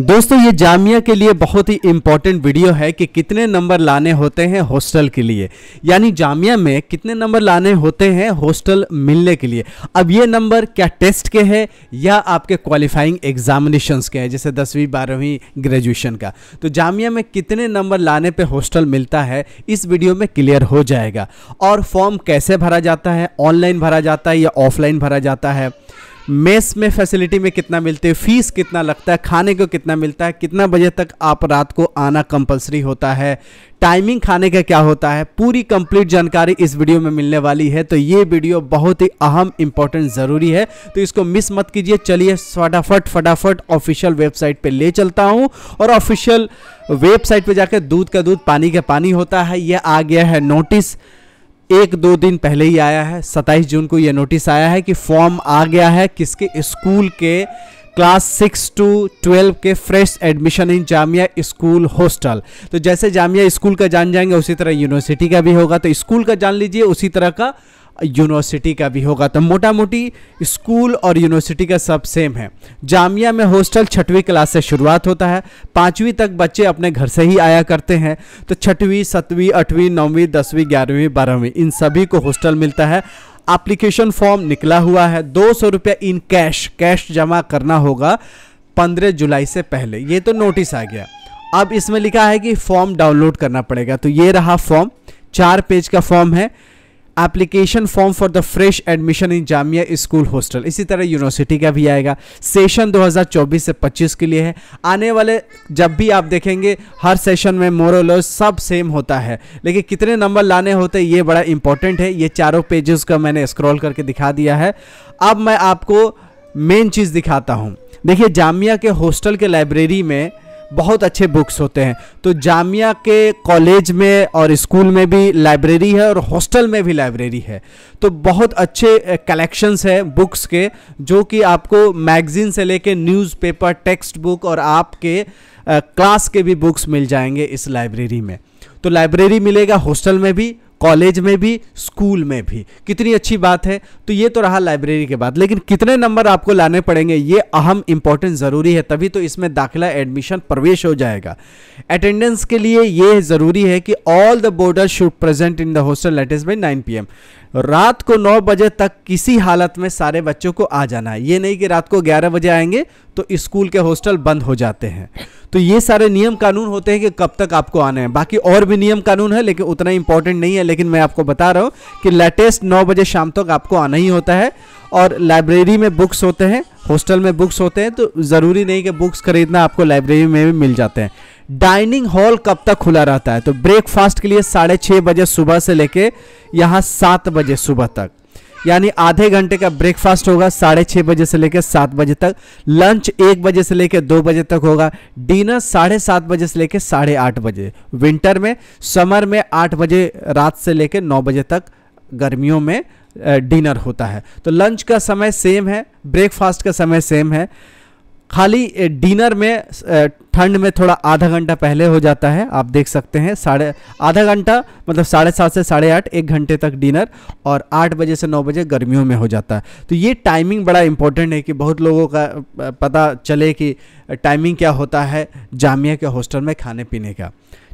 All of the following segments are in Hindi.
दोस्तों ये जामिया के लिए बहुत ही इम्पॉर्टेंट वीडियो है कि कितने नंबर लाने होते हैं हॉस्टल के लिए यानी जामिया में कितने नंबर लाने होते हैं हॉस्टल मिलने के लिए अब ये नंबर क्या टेस्ट के हैं या आपके क्वालिफाइंग एग्जामिनेशंस के हैं जैसे दसवीं बारहवीं ग्रेजुएशन का तो जामिया में कितने नंबर लाने पर हॉस्टल मिलता है इस वीडियो में क्लियर हो जाएगा और फॉर्म कैसे भरा जाता है ऑनलाइन भरा जाता है या ऑफलाइन भरा जाता है मेस में फैसिलिटी में कितना मिलते हैं फीस कितना लगता है खाने को कितना मिलता है कितना बजे तक आप रात को आना कंपलसरी होता है टाइमिंग खाने का क्या होता है पूरी कंप्लीट जानकारी इस वीडियो में मिलने वाली है तो ये वीडियो बहुत ही अहम इंपॉर्टेंट ज़रूरी है तो इसको मिस मत कीजिए चलिए फटाफट फटाफट ऑफिशियल वेबसाइट पर ले चलता हूँ और ऑफिशियल वेबसाइट पर जाकर दूध का दूध पानी का पानी होता है यह आ गया है नोटिस एक दो दिन पहले ही आया है 27 जून को यह नोटिस आया है कि फॉर्म आ गया है किसके स्कूल के क्लास सिक्स टू ट्वेल्व के fresh admission in Jamia school hostel तो जैसे जामिया स्कूल का जान जाएंगे उसी तरह यूनिवर्सिटी का भी होगा तो स्कूल का जान लीजिए उसी तरह का यूनिवर्सिटी का भी होगा तो मोटा मोटी स्कूल और यूनिवर्सिटी का सब सेम है जामिया में हॉस्टल छठवीं क्लास से शुरुआत होता है पाँचवीं तक बच्चे अपने घर से ही आया करते हैं तो छठवीं सातवीं आठवीं नौवीं दसवीं ग्यारहवीं बारहवीं इन सभी को हॉस्टल मिलता है एप्लीकेशन फॉर्म निकला हुआ है दो सौ रुपया इन कैश कैश जमा करना होगा पंद्रह जुलाई से पहले ये तो नोटिस आ गया अब इसमें लिखा है कि फॉर्म डाउनलोड करना पड़ेगा तो ये रहा फॉर्म चार पेज का फॉर्म है application form for the fresh admission in Jamia school hostel इसी तरह यूनिवर्सिटी का भी आएगा सेशन 2024 से 25 के लिए है आने वाले जब भी आप देखेंगे हर सेशन में मोरल सब सेम होता है लेकिन कितने नंबर लाने होते ये बड़ा इंपॉर्टेंट है ये चारों पेजेस का मैंने स्क्रॉल करके दिखा दिया है अब मैं आपको मेन चीज़ दिखाता हूँ देखिए जामिया के हॉस्टल के लाइब्रेरी में बहुत अच्छे बुक्स होते हैं तो जामिया के कॉलेज में और स्कूल में भी लाइब्रेरी है और हॉस्टल में भी लाइब्रेरी है तो बहुत अच्छे कलेक्शंस eh, हैं बुक्स के जो कि आपको मैगज़ीन से लेके न्यूज़पेपर टेक्स्ट बुक और आपके क्लास eh, के भी बुक्स मिल जाएंगे इस लाइब्रेरी में तो लाइब्रेरी मिलेगा हॉस्टल में भी कॉलेज में भी स्कूल में भी कितनी अच्छी बात है तो ये तो रहा लाइब्रेरी के बाद लेकिन कितने नंबर आपको लाने पड़ेंगे ये अहम इंपॉर्टेंट ज़रूरी है तभी तो इसमें दाखिला एडमिशन प्रवेश हो जाएगा अटेंडेंस के लिए ये ज़रूरी है कि all the boarder should present in the hostel latest by nine p रात को नौ बजे तक किसी हालत में सारे बच्चों को आ जाना है ये नहीं कि रात को ग्यारह बजे आएंगे तो स्कूल के हॉस्टल बंद हो जाते हैं तो ये सारे नियम कानून होते हैं कि कब तक आपको आने हैं बाकी और भी नियम कानून है लेकिन उतना इंपॉर्टेंट नहीं है लेकिन मैं आपको बता रहा हूँ कि लेटेस्ट नौ बजे शाम तक आपको आना ही होता है और लाइब्रेरी में बुक्स होते हैं हॉस्टल में बुक्स होते हैं तो ज़रूरी नहीं कि बुक्स खरीदना आपको लाइब्रेरी में भी मिल जाते हैं डाइनिंग हॉल कब तक खुला रहता है तो ब्रेकफास्ट के लिए साढ़े छः बजे सुबह से लेके यहाँ सात बजे सुबह तक यानी आधे घंटे का ब्रेकफास्ट होगा साढ़े छः बजे से लेकर सात बजे तक लंच एक बजे से लेकर दो बजे तक होगा डिनर साढ़े सात बजे से लेकर साढ़े आठ बजे विंटर में समर में आठ बजे रात से लेकर नौ बजे तक गर्मियों में डिनर होता है तो लंच का समय सेम है ब्रेकफास्ट का समय सेम है खाली डिनर में ठंड में थोड़ा आधा घंटा पहले हो जाता है आप देख सकते हैं साढ़े आधा घंटा मतलब साढ़े सात से साढ़े आठ एक घंटे तक डिनर और आठ बजे से नौ बजे गर्मियों में हो जाता है तो ये टाइमिंग बड़ा इंपॉर्टेंट है कि बहुत लोगों का पता चले कि टाइमिंग क्या होता है जामिया के हॉस्टल में खाने पीने का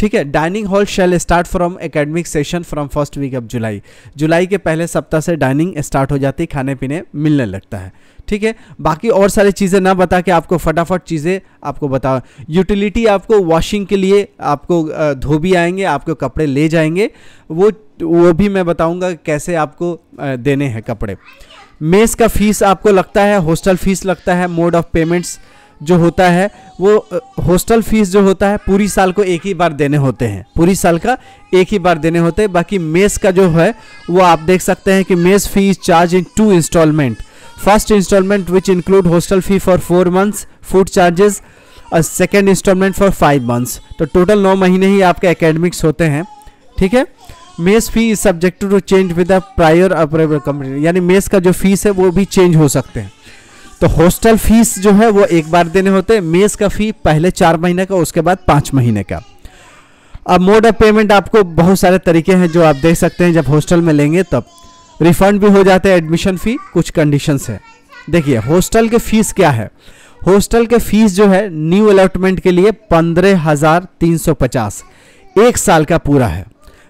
ठीक है dining hall shall start from academic session from first week of July जुलाई के पहले सप्ताह से डाइनिंग स्टार्ट हो जाती है खाने पीने मिलने लगता है ठीक है बाकी और सारी चीज़ें ना बता के आपको फटाफट चीज़ें आपको बताओ यूटिलिटी आपको वॉशिंग के लिए आपको धोबी आएंगे आपको कपड़े ले जाएंगे वो वो भी मैं बताऊंगा कैसे आपको देने हैं कपड़े मेस का फीस आपको लगता है हॉस्टल फीस लगता है मोड ऑफ पेमेंट्स जो होता है वो हॉस्टल फीस जो होता है पूरी साल को एक ही बार देने होते हैं पूरी साल का एक ही बार देने होते हैं बाकी मेस का जो है वो आप देख सकते हैं कि mess fees charge in two installment first installment which include hostel fee for four months food charges और second installment for five months तो टोटल नौ महीने ही आपके एकेडमिक्स होते हैं ठीक है mess fee is subject to change with the prior approval company यानी मेस का जो फीस है वो भी चेंज हो सकते हैं तो हॉस्टल फीस जो है वो एक बार देने होते हैं मेस का फ़ी पहले चार महीने का उसके बाद पाँच महीने का अब मोड ऑफ पेमेंट आपको बहुत सारे तरीके हैं जो आप देख सकते हैं जब हॉस्टल में लेंगे तब रिफंड भी हो जाते हैं एडमिशन फ़ी कुछ कंडीशंस है देखिए हॉस्टल के फीस क्या है हॉस्टल के फीस जो है न्यू अलॉटमेंट के लिए पंद्रह हज़ार तीन सौ पचास एक साल का पूरा है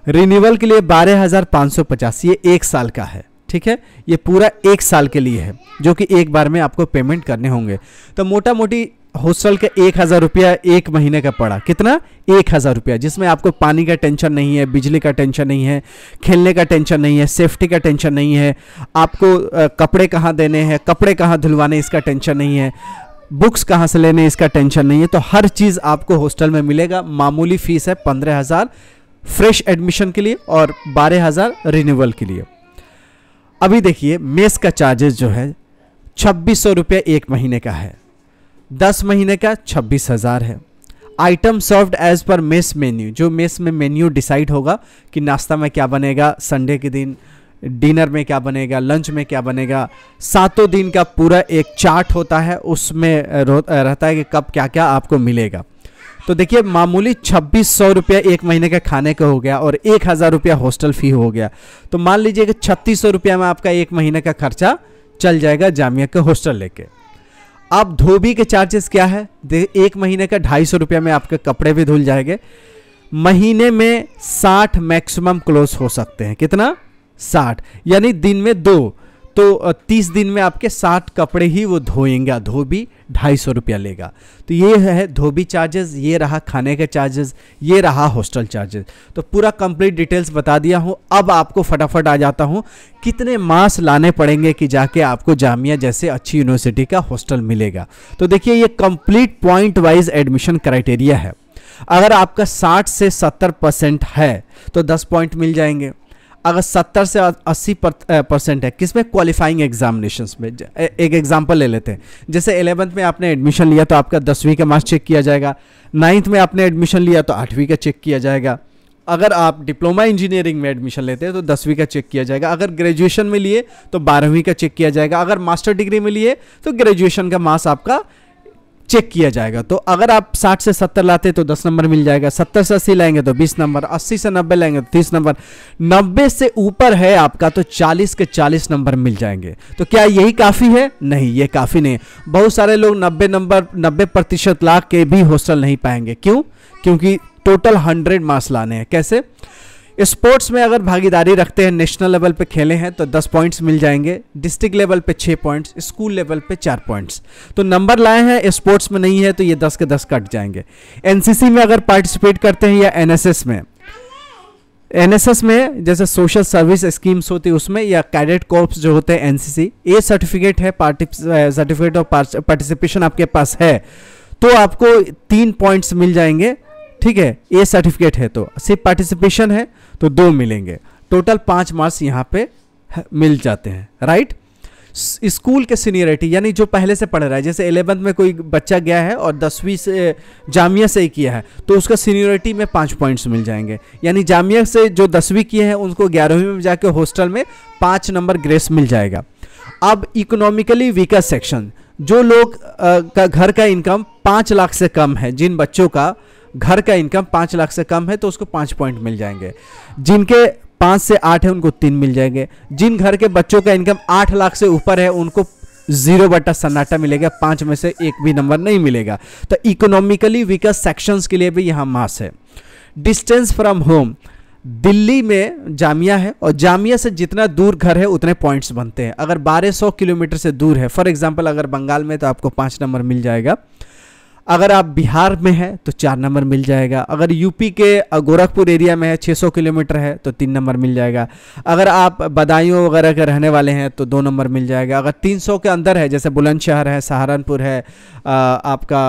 रिन्यूअल के लिए बारह हज़ार पाँच सौ पचास ये एक साल का है ठीक है ये पूरा एक साल के लिए है जो कि एक बार में आपको पेमेंट करने होंगे तो मोटा मोटी हॉस्टल का एक हज़ार रुपया एक महीने का पड़ा कितना एक हज़ार रुपया जिसमें आपको पानी का टेंशन नहीं है बिजली का टेंशन नहीं है खेलने का टेंशन नहीं है सेफ्टी का टेंशन नहीं है आपको कपड़े कहाँ देने हैं कपड़े कहाँ धुलवाने इसका टेंशन नहीं है बुक्स कहाँ से लेने इसका टेंशन नहीं है तो हर चीज़ आपको हॉस्टल में मिलेगा मामूली फ़ीस है पंद्रह हज़ार फ्रेश एडमिशन के लिए और बारह हज़ार रिन्यूअल के लिए अभी देखिए मेस का चार्जेस जो है छब्बीस सौ रुपये एक महीने का है दस महीने का छब्बीस हज़ार है item served as per mess menu जो मेस में मेन्यू डिसाइड होगा कि नाश्ता में क्या बनेगा संडे के दिन डिनर में क्या बनेगा लंच में क्या बनेगा सातों दिन का पूरा एक चार्ट होता है उसमें रहता है कि कब क्या क्या आपको मिलेगा तो देखिए मामूली छब्बीस सौ रुपया एक महीने का खाने का हो गया और एक हज़ार रुपया हॉस्टल फ़ी हो गया तो मान लीजिए कि छत्तीस सौ रुपया में आपका एक महीने का खर्चा चल जाएगा जामिया के हॉस्टल लेके अब धोबी के चार्जेस क्या है एक महीने का ढाई सौ रुपया में आपके कपड़े भी धुल जाएंगे महीने में साठ मैक्सिमम क्लोज हो सकते हैं कितना साठ यानी दिन में दो तो तीस दिन में आपके साठ कपड़े ही वो धोएंगे धोबी ढाई सौ रुपया लेगा तो ये है धोबी चार्जेस ये रहा खाने के चार्जेस ये रहा हॉस्टल चार्जेस तो पूरा कंप्लीट डिटेल्स बता दिया हूँ अब आपको फटाफट आ जाता हूँ कितने मास लाने पड़ेंगे कि जाके आपको जामिया जैसे अच्छी यूनिवर्सिटी का हॉस्टल मिलेगा तो देखिए ये complete point wise admission criteria है अगर आपका 60 से 70 परसेंट है तो 10 पॉइंट मिल जाएंगे अगर 70 से 80 परसेंट है किसमें क्वालिफाइंग एग्जामिनेशन में एक एग्जाम्पल ले लेते हैं जैसे एलेवंथ में आपने एडमिशन लिया तो आपका दसवीं का मार्क्स चेक किया जाएगा नाइन्थ में आपने एडमिशन लिया तो आठवीं का चेक किया जाएगा अगर आप डिप्लोमा इंजीनियरिंग में एडमिशन लेते हैं तो दसवीं का चेक किया जाएगा अगर ग्रेजुएशन में लिए तो बारहवीं का चेक किया जाएगा अगर मास्टर डिग्री में लिए तो ग्रेजुएशन का मार्क्स आपका चेक किया जाएगा तो अगर आप 60 से 70 लाते तो 10 नंबर मिल जाएगा 70 से 80 लाएंगे तो 20 नंबर 80 से 90 लाएंगे तो 30 नंबर 90 से ऊपर है आपका तो 40 के 40 नंबर मिल जाएंगे तो क्या यही काफ़ी है नहीं ये काफ़ी नहीं बहुत सारे लोग नब्बे नंबर नब्बे प्रतिशत ला के भी हॉस्टल नहीं पाएंगे क्यों क्योंकि टोटल हंड्रेड मार्क्स लाने हैं कैसे स्पोर्ट्स में अगर भागीदारी रखते हैं नेशनल लेवल पे खेले हैं तो 10 पॉइंट्स मिल जाएंगे डिस्ट्रिक्ट लेवल पे 6 पॉइंट्स स्कूल लेवल पे 4 पॉइंट्स तो नंबर लाए हैं स्पोर्ट्स में नहीं है तो ये 10 के 10 कट जाएंगे एनसीसी में अगर पार्टिसिपेट करते हैं या एनएसएस में एनएसएस में जैसे सोशल सर्विस स्कीम्स होती है उसमें या कैडेट कॉर्प्स जो होते हैं एनसीसी ए सर्टिफिकेट है सर्टिफिकेट ऑफ पार्टिसिपेशन आपके पास है तो आपको तीन पॉइंट्स मिल जाएंगे ठीक है ए सर्टिफिकेट है तो सिर्फ पार्टिसिपेशन है तो दो मिलेंगे टोटल पाँच मार्क्स यहाँ पे मिल जाते हैं राइट स्कूल के सीनियरिटी यानी जो पहले से पढ़ रहा है जैसे एलेवंथ में कोई बच्चा गया है और दसवीं से जामिया से ही किया है तो उसका सीनियरिटी में पाँच पॉइंट्स मिल जाएंगे यानी जामिया से जो दसवीं किए हैं उनको ग्यारहवीं में जाके हॉस्टल में पाँच नंबर ग्रेस मिल जाएगा अब इकोनॉमिकली वीकर सेक्शन जो लोग आ, का घर का इनकम पाँच लाख से कम है जिन बच्चों का घर का इनकम पाँच लाख से कम है तो उसको पाँच पॉइंट मिल जाएंगे जिनके पाँच से आठ है उनको तीन मिल जाएंगे जिन घर के बच्चों का इनकम आठ लाख से ऊपर है उनको जीरो बटा सन्नाटा मिलेगा पाँच में से एक भी नंबर नहीं मिलेगा तो इकोनॉमिकली वीकर सेक्शंस के लिए भी यहाँ मास है डिस्टेंस फ्रॉम होम दिल्ली में जामिया है और जामिया से जितना दूर घर है उतने पॉइंट्स बनते हैं अगर 1200 किलोमीटर से दूर है फॉर एग्जांपल अगर बंगाल में तो आपको पाँच नंबर मिल जाएगा अगर आप बिहार में है तो चार नंबर मिल जाएगा अगर यूपी के गोरखपुर एरिया में है 600 किलोमीटर है तो तीन नंबर मिल जाएगा अगर आप बदायूं वगैरह के रहने वाले हैं तो दो नंबर मिल जाएगा अगर 300 के अंदर है जैसे बुलंदशहर है सहारनपुर है आपका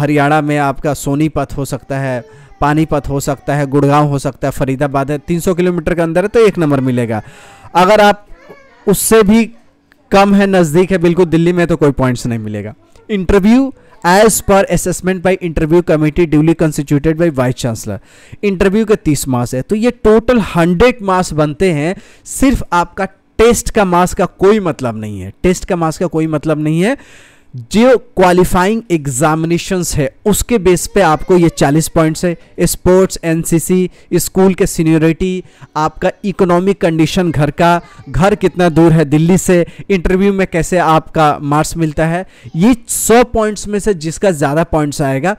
हरियाणा में आपका सोनीपत हो सकता है पानीपत हो सकता है गुड़गांव हो सकता है फरीदाबाद है तीन किलोमीटर के अंदर है तो एक नंबर मिलेगा अगर आप उससे भी कम है नज़दीक है बिल्कुल दिल्ली में तो कोई पॉइंट्स नहीं मिलेगा interview as per assessment by interview committee duly constituted by vice chancellor interview के 30 मार्क्स है तो ये टोटल 100 मार्क्स बनते हैं सिर्फ आपका टेस्ट का मार्क्स का कोई मतलब नहीं है टेस्ट का मार्क्स का कोई मतलब नहीं है जो क्वालिफाइंग एग्जामिनेशंस है उसके बेस पे आपको ये 40 पॉइंट्स है स्पोर्ट्स एनसीसी स्कूल के सीनियरिटी आपका इकोनॉमिक कंडीशन घर का घर कितना दूर है दिल्ली से इंटरव्यू में कैसे आपका मार्क्स मिलता है ये 100 पॉइंट्स में से जिसका ज़्यादा पॉइंट्स आएगा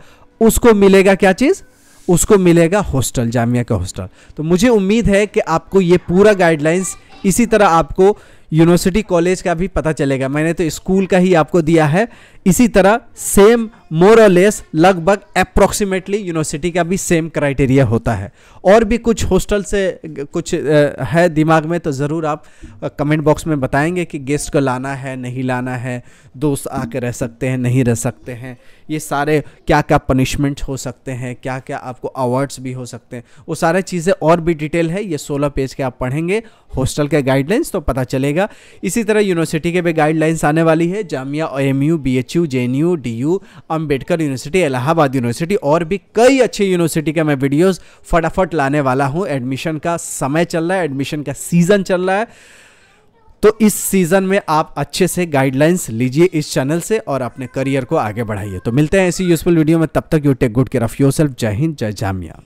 उसको मिलेगा क्या चीज़ उसको मिलेगा हॉस्टल जामिया का हॉस्टल तो मुझे उम्मीद है कि आपको ये पूरा गाइडलाइंस इसी तरह आपको यूनिवर्सिटी कॉलेज का भी पता चलेगा मैंने तो स्कूल का ही आपको दिया है इसी तरह सेम मोर और लेस लगभग अप्रोक्सीमेटली यूनिवर्सिटी का भी सेम क्राइटेरिया होता है और भी कुछ हॉस्टल से कुछ है दिमाग में तो ज़रूर आप कमेंट बॉक्स में बताएंगे कि गेस्ट को लाना है नहीं लाना है दोस्त आके रह सकते हैं नहीं रह सकते हैं ये सारे क्या क्या पनिशमेंट हो सकते हैं क्या क्या आपको अवार्ड्स भी हो सकते हैं वो सारे चीज़ें और भी डिटेल है ये सोलह पेज के आप पढ़ेंगे हॉस्टल के गाइडलाइंस तो पता चलेगा जाएगा इसी तरह यूनिवर्सिटी के भी गाइडलाइंस आने वाली है Jamia A M U B H U J N U D U Ambedkar university Allahabad university और भी कई अच्छे यूनिवर्सिटी के मैं वीडियोज़ फटाफट लाने वाला हूँ एडमिशन का समय चल रहा है एडमिशन का सीज़न चल रहा है तो इस सीजन में आप अच्छे से गाइडलाइंस लीजिए इस चैनल से और अपने करियर को आगे बढ़ाइए तो मिलते हैं ऐसी यूजफुल वीडियो में तब तक you take good care of yourself जय हिंद जय जामिया